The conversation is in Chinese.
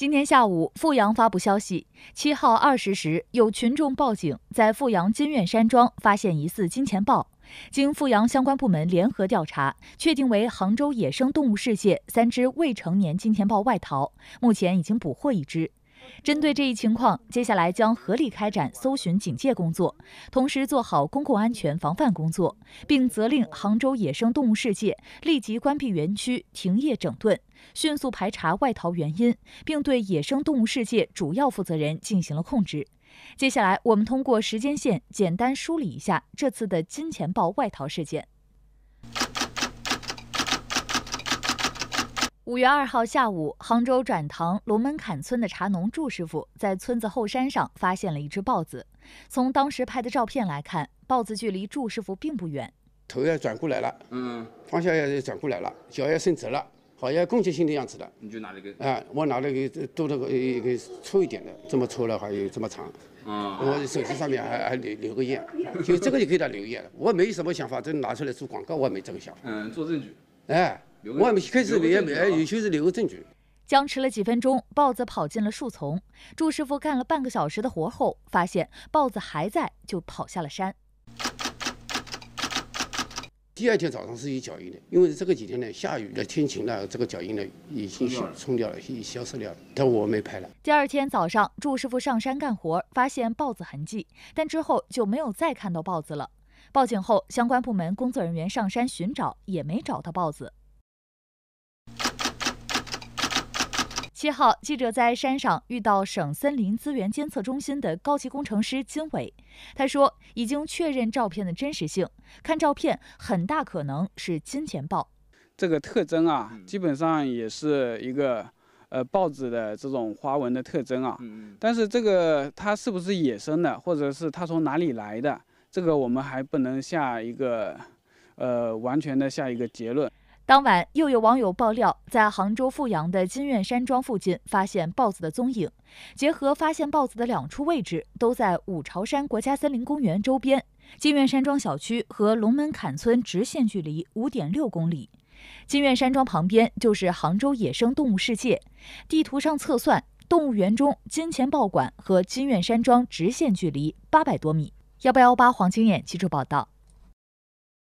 今天下午，富阳发布消息，七号二十时，有群众报警，在富阳金苑山庄发现疑似金钱豹。经富阳相关部门联合调查，确定为杭州野生动物世界三只未成年金钱豹外逃，目前已经捕获一只。针对这一情况，接下来将合理开展搜寻警戒工作，同时做好公共安全防范工作，并责令杭州野生动物世界立即关闭园区、停业整顿，迅速排查外逃原因，并对野生动物世界主要负责人进行了控制。接下来，我们通过时间线简单梳理一下这次的金钱豹外逃事件。五月二号下午，杭州转塘龙门坎村的茶农祝师傅在村子后山上发现了一只豹子。从当时拍的照片来看，豹子距离祝师傅并不远，头要转过来了，嗯，方向要转过来了，脚要伸直了，好像攻击性的样子的，你就拿这个，哎，我拿一个多那个一个粗一点的，这么粗了还有这么长，嗯，我手机上面还还留留个印，就这个就给他留印了。我没什么想法，这拿出来做广告，我没这个想法。嗯，做证据。哎。我还没开始也没有就是留个证据。僵持了几分钟，豹子跑进了树丛。祝师傅干了半个小时的活后，发现豹子还在，就跑下了山。第二天早上是有脚印的，因为这个几天呢下雨了，天晴了，这个脚印呢已经冲掉了，已消失了。但我没拍了。第二天早上，祝师傅上山干活，发现豹子痕迹，但之后就没有再看到豹子了。报警后，相关部门工作人员上山寻找，也没找到豹子。七号，记者在山上遇到省森林资源监测中心的高级工程师金伟，他说已经确认照片的真实性。看照片，很大可能是金钱豹，这个特征啊，基本上也是一个，呃，豹子的这种花纹的特征啊。但是这个它是不是野生的，或者是它从哪里来的，这个我们还不能下一个，呃，完全的下一个结论。当晚又有网友爆料，在杭州富阳的金苑山庄附近发现豹子的踪影。结合发现豹子的两处位置，都在五朝山国家森林公园周边，金苑山庄小区和龙门坎村直线距离五点六公里。金苑山庄旁边就是杭州野生动物世界，地图上测算，动物园中金钱豹馆和金苑山庄直线距离八百多米。幺八幺八黄金眼记者报道。